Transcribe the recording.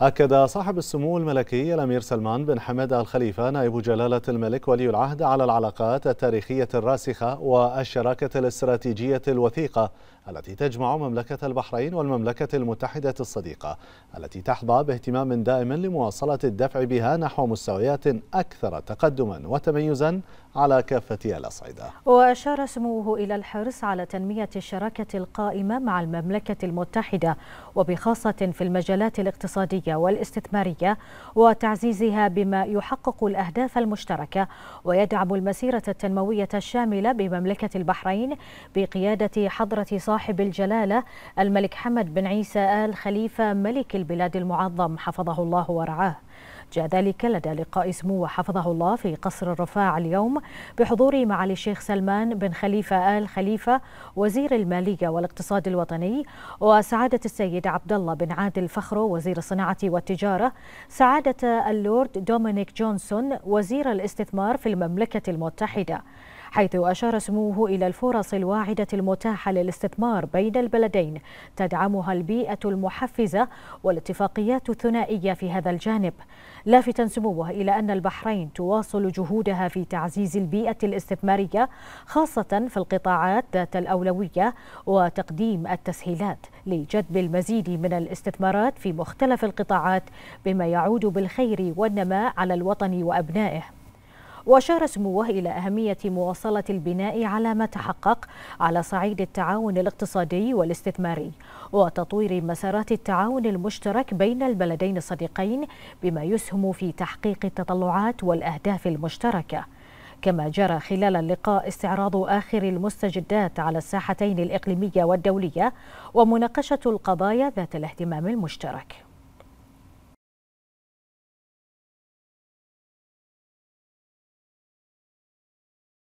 أكد صاحب السمو الملكي الأمير سلمان بن حمد الخليفة نائب جلالة الملك ولي العهد على العلاقات التاريخية الراسخة والشراكة الاستراتيجية الوثيقة التي تجمع مملكة البحرين والمملكة المتحدة الصديقة التي تحظى باهتمام دائم لمواصلة الدفع بها نحو مستويات أكثر تقدما وتميزا على كافة الأصعدة وأشار سموه إلى الحرص على تنمية الشراكة القائمة مع المملكة المتحدة وبخاصة في المجالات الاقتصادية والاستثمارية وتعزيزها بما يحقق الأهداف المشتركة ويدعم المسيرة التنموية الشاملة بمملكة البحرين بقيادة حضرة صاحب الجلالة الملك حمد بن عيسى آل خليفة ملك البلاد المعظم حفظه الله ورعاه جاء ذلك لدى لقاء سموه حفظه الله في قصر الرفاع اليوم بحضور معالي الشيخ سلمان بن خليفة آل خليفة وزير المالية والاقتصاد الوطني وسعادة السيد عبد الله بن عادل فخرو وزير الصناعة والتجارة سعادة اللورد دومينيك جونسون وزير الاستثمار في المملكة المتحدة حيث أشار سموه إلى الفرص الواعدة المتاحة للاستثمار بين البلدين تدعمها البيئة المحفزة والاتفاقيات الثنائية في هذا الجانب لافتا سموه إلى أن البحرين تواصل جهودها في تعزيز البيئة الاستثمارية خاصة في القطاعات ذات الأولوية وتقديم التسهيلات لجذب المزيد من الاستثمارات في مختلف القطاعات بما يعود بالخير والنماء على الوطن وأبنائه وأشار سموه إلى أهمية مواصلة البناء على ما تحقق على صعيد التعاون الاقتصادي والاستثماري وتطوير مسارات التعاون المشترك بين البلدين الصديقين بما يسهم في تحقيق التطلعات والأهداف المشتركة كما جرى خلال اللقاء استعراض آخر المستجدات على الساحتين الإقليمية والدولية ومناقشة القضايا ذات الاهتمام المشترك